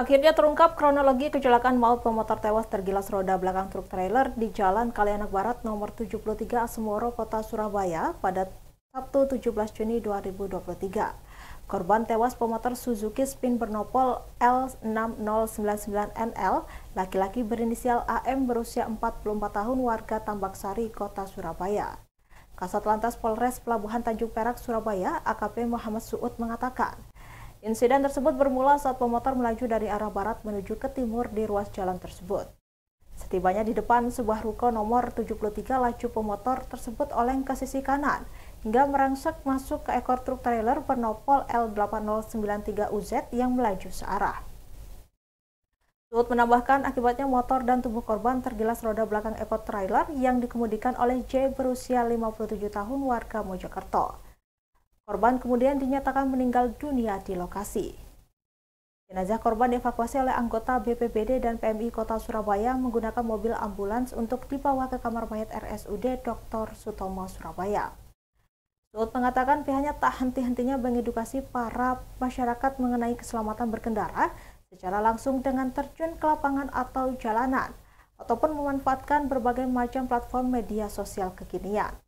Akhirnya terungkap kronologi kecelakaan maut pemotor tewas tergilas roda belakang truk trailer di Jalan Kalianak Barat nomor 73 Asmoro Kota Surabaya pada Sabtu 17 Juni 2023. Korban tewas pemotor Suzuki Spin bernopol L6099NL, laki-laki berinisial AM berusia 44 tahun warga Tambak Sari, Kota Surabaya. Kasat Lantas Polres Pelabuhan Tanjung Perak, Surabaya, AKP Muhammad Suud mengatakan, Insiden tersebut bermula saat pemotor melaju dari arah barat menuju ke timur di ruas jalan tersebut. Setibanya di depan sebuah ruko nomor 73 laju pemotor tersebut oleng ke sisi kanan hingga merangsek masuk ke ekor truk trailer bernopol L8093UZ yang melaju searah. Luhut menambahkan akibatnya motor dan tubuh korban tergilas roda belakang ekor trailer yang dikemudikan oleh J berusia 57 tahun warga Mojokerto. Korban kemudian dinyatakan meninggal dunia di lokasi. Jenazah korban dievakuasi oleh anggota BPBD dan PMI Kota Surabaya menggunakan mobil ambulans untuk dibawa ke kamar mayat RSUD Dr. Sutomo Surabaya. Luhut mengatakan pihaknya tak henti-hentinya mengedukasi para masyarakat mengenai keselamatan berkendara secara langsung dengan terjun ke lapangan atau jalanan, ataupun memanfaatkan berbagai macam platform media sosial kekinian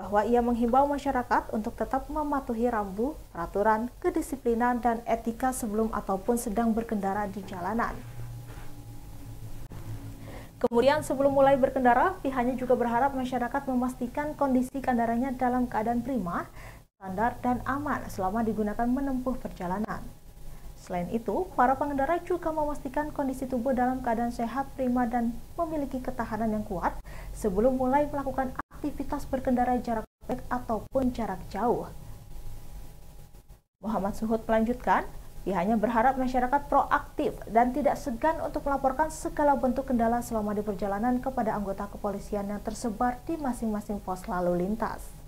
bahwa ia menghimbau masyarakat untuk tetap mematuhi rambu, peraturan, kedisiplinan, dan etika sebelum ataupun sedang berkendara di jalanan. Kemudian sebelum mulai berkendara, pihaknya juga berharap masyarakat memastikan kondisi kendaraannya dalam keadaan prima, standar, dan aman selama digunakan menempuh perjalanan. Selain itu, para pengendara juga memastikan kondisi tubuh dalam keadaan sehat, prima, dan memiliki ketahanan yang kuat sebelum mulai melakukan aktivitas berkendara jarak dekat ataupun jarak jauh. Muhammad Suhud melanjutkan, hanya berharap masyarakat proaktif dan tidak segan untuk melaporkan segala bentuk kendala selama di perjalanan kepada anggota kepolisian yang tersebar di masing-masing pos lalu lintas.